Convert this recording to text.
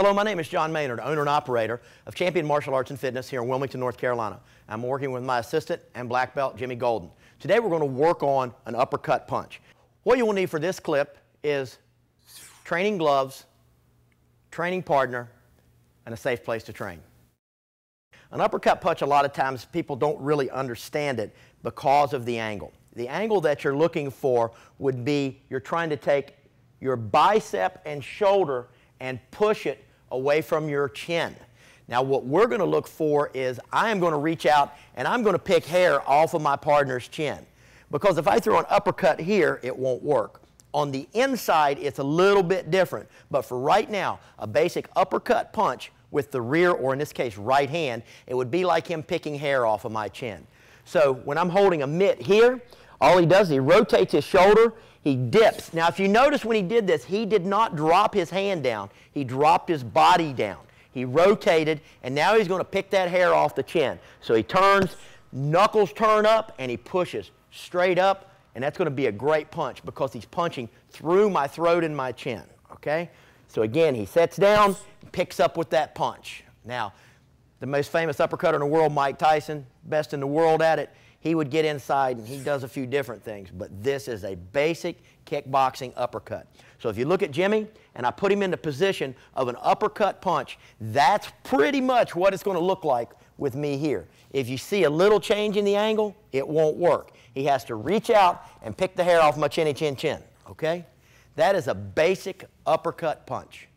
Hello, my name is John Maynard, owner and operator of Champion Martial Arts and Fitness here in Wilmington, North Carolina. I'm working with my assistant and black belt, Jimmy Golden. Today we're going to work on an uppercut punch. What you will need for this clip is training gloves, training partner, and a safe place to train. An uppercut punch, a lot of times people don't really understand it because of the angle. The angle that you're looking for would be you're trying to take your bicep and shoulder and push it away from your chin. Now, what we're going to look for is I am going to reach out and I'm going to pick hair off of my partner's chin. Because if I throw an uppercut here, it won't work. On the inside, it's a little bit different. But for right now, a basic uppercut punch with the rear, or in this case, right hand, it would be like him picking hair off of my chin. So when I'm holding a mitt here, all he does is he rotates his shoulder he dips. Now, if you notice when he did this, he did not drop his hand down. He dropped his body down. He rotated, and now he's going to pick that hair off the chin. So he turns, knuckles turn up, and he pushes straight up, and that's going to be a great punch because he's punching through my throat and my chin, okay? So again, he sets down, picks up with that punch. Now, the most famous uppercutter in the world, Mike Tyson, best in the world at it. He would get inside and he does a few different things, but this is a basic kickboxing uppercut. So if you look at Jimmy and I put him in the position of an uppercut punch, that's pretty much what it's going to look like with me here. If you see a little change in the angle, it won't work. He has to reach out and pick the hair off my chinny chin chin, okay? That is a basic uppercut punch.